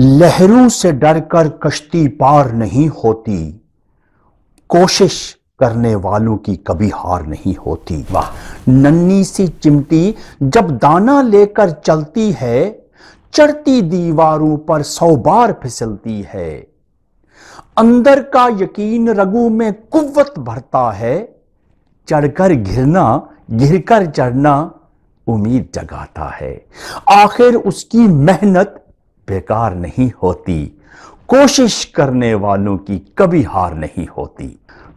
लहरों से डरकर कश्ती पार नहीं होती कोशिश करने वालों की कभी हार नहीं होती वाह नन्ही सी चिमटी जब दाना लेकर चलती है चढ़ती दीवारों पर सौ बार फिसलती है अंदर का यकीन रघु में कुव्वत भरता है चढ़कर घिरना घिरकर चढ़ना उम्मीद जगाता है आखिर उसकी मेहनत बेकार नहीं होती कोशिश करने वालों की कभी हार नहीं होती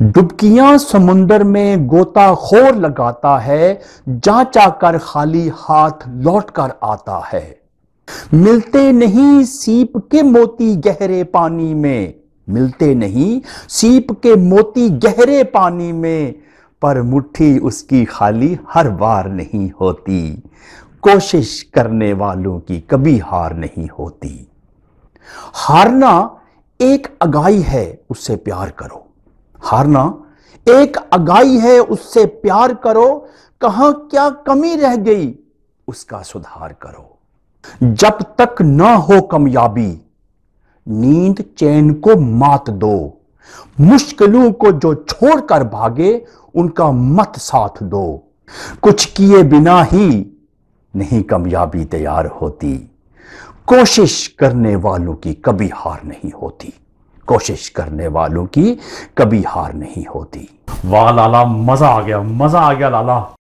डुबकियां समुंदर में गोताखोर लगाता है जांचा कर खाली हाथ लौट कर आता है मिलते नहीं सीप के मोती गहरे पानी में मिलते नहीं सीप के मोती गहरे पानी में पर मुट्ठी उसकी खाली हर बार नहीं होती कोशिश करने वालों की कभी हार नहीं होती हारना एक अगाई है उससे प्यार करो हारना एक अगाई है उससे प्यार करो कहां क्या कमी रह गई उसका सुधार करो जब तक ना हो कमयाबी नींद चैन को मात दो मुश्किलों को जो छोड़कर भागे उनका मत साथ दो कुछ किए बिना ही नहीं कामयाबी तैयार होती कोशिश करने वालों की कभी हार नहीं होती कोशिश करने वालों की कभी हार नहीं होती वाह लाला मजा आ गया मजा आ गया लाला